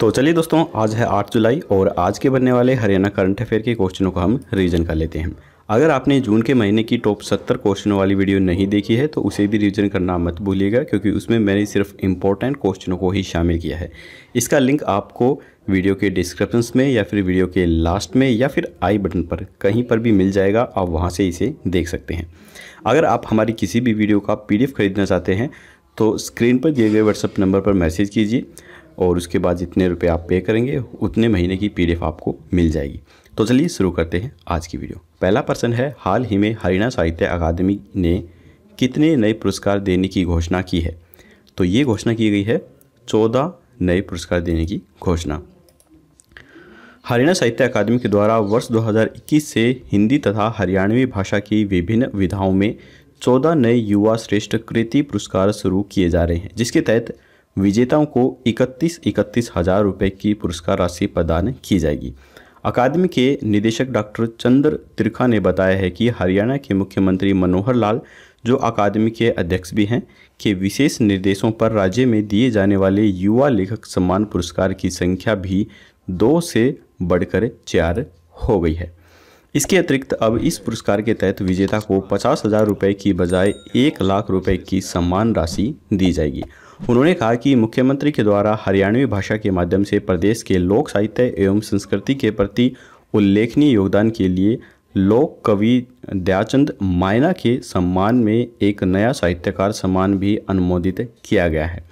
तो चलिए दोस्तों आज है 8 जुलाई और आज के बनने वाले हरियाणा करंट अफेयर के क्वेश्चनों को हम रीजन कर लेते हैं अगर आपने जून के महीने की टॉप 70 क्वेश्चनों वाली वीडियो नहीं देखी है तो उसे भी रिविजन करना मत भूलिएगा क्योंकि उसमें मैंने सिर्फ इंपॉर्टेंट क्वेश्चनों को ही शामिल किया है इसका लिंक आपको वीडियो के डिस्क्रिप्शन में या फिर वीडियो के लास्ट में या फिर आई बटन पर कहीं पर भी मिल जाएगा आप वहाँ से इसे देख सकते हैं अगर आप हमारी किसी भी वीडियो का पी खरीदना चाहते हैं तो स्क्रीन पर दिए गए व्हाट्सअप नंबर पर मैसेज कीजिए और उसके बाद जितने रुपए आप पे करेंगे उतने महीने की पीडीएफ आपको मिल जाएगी तो चलिए शुरू करते हैं आज की वीडियो पहला प्रश्न है हाल ही में हरियाणा साहित्य अकादमी ने कितने नए पुरस्कार देने की घोषणा की है तो ये घोषणा की गई है चौदह नए पुरस्कार देने की घोषणा हरियाणा साहित्य अकादमी के द्वारा वर्ष 2021 से हिंदी तथा हरियाणवी भाषा की विभिन्न विधाओं में 14 नए युवा श्रेष्ठ कृति पुरस्कार शुरू किए जा रहे हैं जिसके तहत विजेताओं को इकतीस इकतीस हज़ार रुपये की पुरस्कार राशि प्रदान की जाएगी अकादमी के निदेशक डॉक्टर चंद्र तिरखा ने बताया है कि हरियाणा के मुख्यमंत्री मनोहर लाल जो अकादमी के अध्यक्ष भी हैं के विशेष निर्देशों पर राज्य में दिए जाने वाले युवा लेखक सम्मान पुरस्कार की संख्या भी दो से बढ़कर चार हो गई है इसके अतिरिक्त अब इस पुरस्कार के तहत विजेता को पचास हज़ार रुपये की बजाय एक लाख रुपये की सम्मान राशि दी जाएगी उन्होंने कहा कि मुख्यमंत्री के द्वारा हरियाणवी भाषा के माध्यम से प्रदेश के लोक साहित्य एवं संस्कृति के प्रति उल्लेखनीय योगदान के लिए लोक कवि दयाचंद मायना के सम्मान में एक नया साहित्यकार सम्मान भी अनुमोदित किया गया है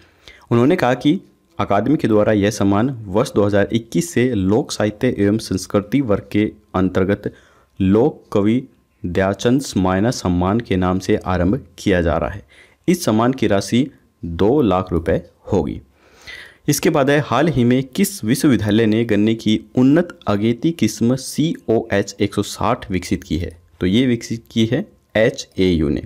उन्होंने कहा कि अकादमी के द्वारा यह सम्मान वर्ष 2021 से लोक साहित्य एवं संस्कृति वर्ग के अंतर्गत लोक कवि दयाचंद मायना सम्मान के नाम से आरंभ किया जा रहा है इस सम्मान की राशि दो लाख रुपए होगी इसके बाद है हाल ही में किस विश्वविद्यालय ने गन्ने की उन्नत अगेती किस्म सी ओ एच एक सौ साठ विकसित की है तो ये विकसित की है एच ए यू ने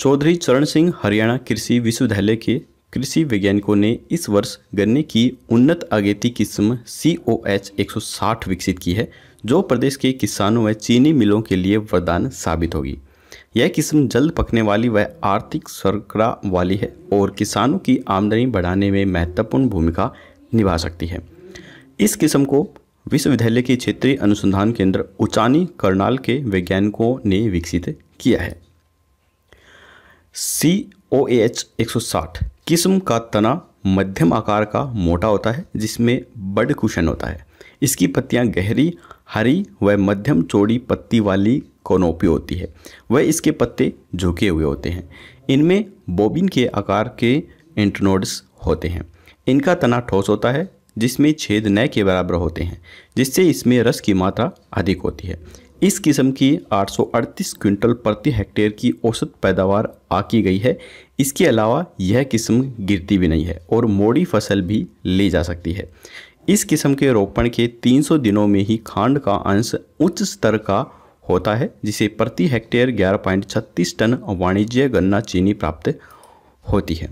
चौधरी चरण सिंह हरियाणा कृषि विश्वविद्यालय के कृषि वैज्ञानिकों ने इस वर्ष गन्ने की उन्नत अगेती किस्म सी ओ एच एक सौ साठ विकसित की है जो प्रदेश के किसानों व चीनी मिलों के लिए वरदान साबित होगी यह किस्म जल्द पकने वाली व आर्थिक सरकरा वाली है और किसानों की आमदनी बढ़ाने में महत्वपूर्ण भूमिका निभा सकती है इस किस्म को विश्वविद्यालय के क्षेत्रीय अनुसंधान केंद्र उचानी करनाल के वैज्ञानिकों ने विकसित किया है सी ओ एच एक किस्म का तना मध्यम आकार का मोटा होता है जिसमें बड कुशन होता है इसकी पत्तियां गहरी हरी व मध्यम चौड़ी पत्ती वाली कोनोपी होती है वह इसके पत्ते झुके हुए होते हैं इनमें बोबिन के आकार के इंटनोड्स होते हैं इनका तना ठोस होता है जिसमें छेद नए के बराबर होते हैं जिससे इसमें रस की मात्रा अधिक होती है इस किस्म की 838 क्विंटल प्रति हेक्टेयर की औसत पैदावार आकी गई है इसके अलावा यह किस्म गिरती भी नहीं है और मोड़ी फसल भी ली जा सकती है इस किस्म के रोपण के 300 दिनों में ही खांड का अंश उच्च स्तर का होता है जिसे प्रति हेक्टेयर ग्यारह पॉइंट छत्तीस टन वाणिज्य गन्ना चीनी प्राप्त होती है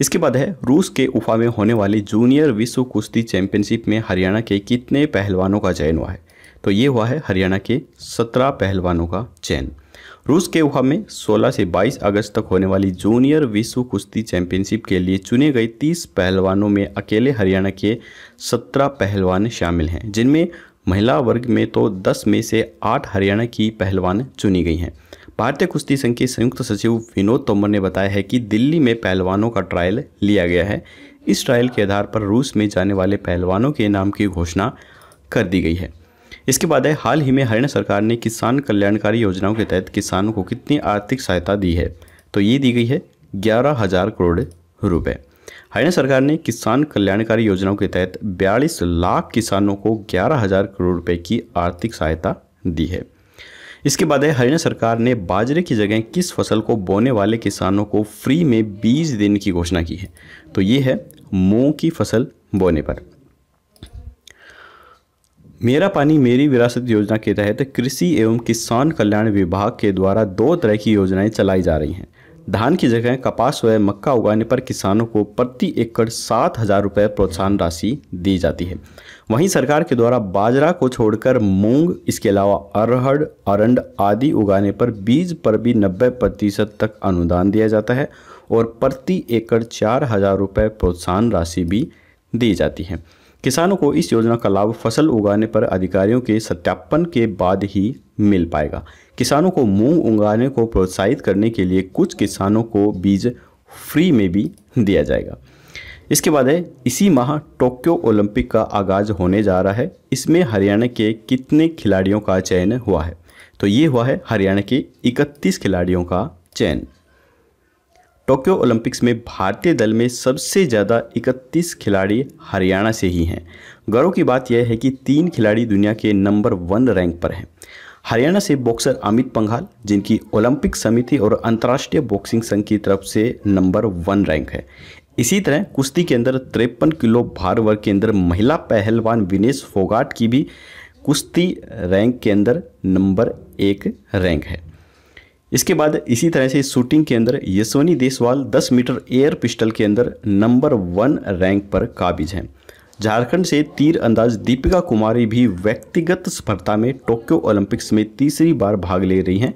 इसके बाद है रूस के उफा में होने वाली जूनियर विश्व कुश्ती चैंपियनशिप में हरियाणा के कितने पहलवानों का चयन हुआ है तो ये हुआ है हरियाणा के सत्रह पहलवानों का चयन रूस के उहा में 16 से 22 अगस्त तक होने वाली जूनियर विश्व कुश्ती चैंपियनशिप के लिए चुने गए 30 पहलवानों में अकेले हरियाणा के 17 पहलवान शामिल हैं जिनमें महिला वर्ग में तो 10 में से 8 हरियाणा की पहलवान चुनी गई हैं भारतीय कुश्ती संघ के संयुक्त सचिव विनोद तोमर ने बताया है कि दिल्ली में पहलवानों का ट्रायल लिया गया है इस ट्रायल के आधार पर रूस में जाने वाले पहलवानों के नाम की घोषणा कर दी गई है इसके बाद है हाल ही में हरियाणा सरकार ने किसान कल्याणकारी योजनाओं के तहत किसानों को कितनी आर्थिक सहायता दी है तो ये दी गई है ग्यारह हज़ार करोड़ रुपये हरियाणा सरकार ने किसान कल्याणकारी योजनाओं के तहत बयालीस लाख किसानों को ग्यारह हज़ार करोड़ रुपए की आर्थिक सहायता दी है इसके बाद हरियाणा सरकार ने बाजरे की जगह किस फसल को बोने वाले किसानों को फ्री में बीज देने की घोषणा की है तो ये है मूंग की फसल बोने पर मेरा पानी मेरी विरासत योजना के तहत कृषि एवं किसान कल्याण विभाग के द्वारा दो तरह की योजनाएं चलाई जा रही हैं धान की जगह कपास व मक्का उगाने पर किसानों को प्रति एकड़ सात हज़ार रुपये प्रोत्साहन राशि दी जाती है वहीं सरकार के द्वारा बाजरा को छोड़कर मूंग इसके अलावा अरहड़ अरंड आदि उगाने पर बीज पर भी नब्बे प्रतिशत तक अनुदान दिया जाता है और प्रति एकड़ चार हज़ार रुपये प्रोत्साहन राशि भी दी जाती है किसानों को इस योजना का लाभ फसल उगाने पर अधिकारियों के सत्यापन के बाद ही मिल पाएगा किसानों को मूंग उगाने को प्रोत्साहित करने के लिए कुछ किसानों को बीज फ्री में भी दिया जाएगा इसके बाद है इसी माह टोक्यो ओलंपिक का आगाज होने जा रहा है इसमें हरियाणा के कितने खिलाड़ियों का चयन हुआ है तो ये हुआ है हरियाणा के 31 खिलाड़ियों का चयन टोक्यो ओलंपिक्स में भारतीय दल में सबसे ज़्यादा 31 खिलाड़ी हरियाणा से ही हैं गौरव की बात यह है कि तीन खिलाड़ी दुनिया के नंबर वन रैंक पर हैं हरियाणा से बॉक्सर अमित पंघाल जिनकी ओलंपिक समिति और अंतर्राष्ट्रीय बॉक्सिंग संघ की तरफ से नंबर वन रैंक है इसी तरह कुश्ती के अंदर तिरपन किलो भार वर्ग के अंदर महिला पहलवान विनेश फोगाट की भी कुश्ती रैंक के अंदर नंबर एक रैंक है इसके बाद इसी तरह से शूटिंग के अंदर Yashaswini Deswal 10 metre air pistol के अंदर नंबर वन रैंक पर काबिज हैं झारखंड से तीर अंदाज दीपिका कुमारी भी व्यक्तिगत स्पर्धा में टोक्यो ओलंपिक्स में तीसरी बार भाग ले रही हैं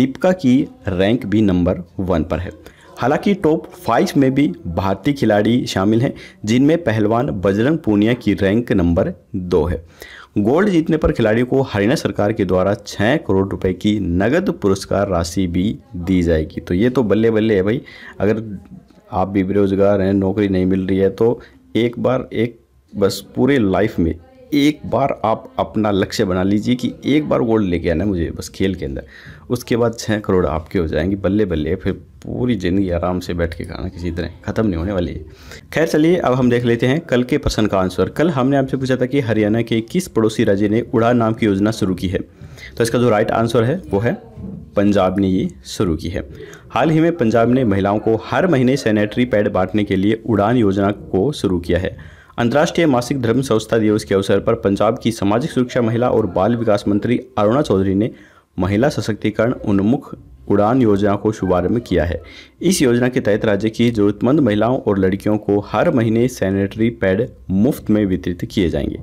दीपिका की रैंक भी नंबर वन पर है हालांकि टॉप फाइव में भी भारतीय खिलाड़ी शामिल हैं जिनमें पहलवान बजरंग पूनिया की रैंक नंबर दो है गोल्ड जीतने पर खिलाड़ियों को हरियाणा सरकार के द्वारा छः करोड़ रुपए की नगद पुरस्कार राशि भी दी जाएगी तो ये तो बल्ले बल्ले है भाई अगर आप भी बेरोजगार हैं नौकरी नहीं मिल रही है तो एक बार एक बस पूरे लाइफ में एक बार आप अपना लक्ष्य बना लीजिए कि एक बार गोल्ड लेके आना मुझे बस खेल के अंदर उसके बाद छः करोड़ आपके हो जाएंगे बल्ले बल्ले फिर पूरी ज़िंदगी आराम से बैठ के खाना किसी तरह ख़त्म नहीं होने वाली है खैर चलिए अब हम देख लेते हैं कल के प्रश्न का आंसर कल हमने आपसे पूछा था कि हरियाणा के किस पड़ोसी राज्य ने उड़ान नाम की योजना शुरू की है तो इसका जो राइट आंसर है वो है पंजाब ने ये शुरू की है हाल ही में पंजाब ने महिलाओं को हर महीने सैनिटरी पैड बांटने के लिए उड़ान योजना को शुरू किया है अंतर्राष्ट्रीय मासिक धर्म संस्था दिवस के अवसर पर पंजाब की सामाजिक सुरक्षा महिला और बाल विकास मंत्री अरुणा चौधरी ने महिला सशक्तिकरण उन्मुख उड़ान योजना को शुभारंभ किया है इस योजना के तहत राज्य की जरूरतमंद महिलाओं और लड़कियों को हर महीने सैनिटरी पैड मुफ्त में वितरित किए जाएंगे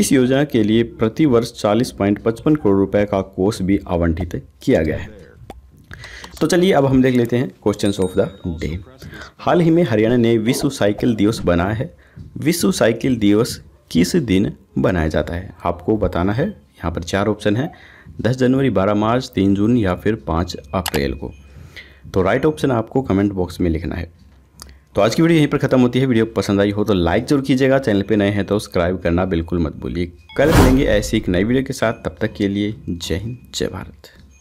इस योजना के लिए प्रति वर्ष चालीस पॉइंट पचपन करोड़ रुपए का कोष भी आवंटित किया गया है तो चलिए अब हम देख लेते हैं क्वेश्चन ऑफ द डे हाल ही में हरियाणा ने विश्व साइकिल दिवस बनाया है विश्व साइकिल दिवस किस दिन बनाया जाता है आपको बताना है यहाँ पर चार ऑप्शन है दस जनवरी बारह मार्च तीन जून या फिर पाँच अप्रैल को तो राइट ऑप्शन आपको कमेंट बॉक्स में लिखना है तो आज की वीडियो यहीं पर खत्म होती है वीडियो पसंद आई हो तो लाइक जरूर कीजिएगा चैनल पर नए हैं तो सब्सक्राइब करना बिल्कुल मत भूलिए कल मिलेंगे ऐसी एक नई वीडियो के साथ तब तक के लिए जय हिंद जय भारत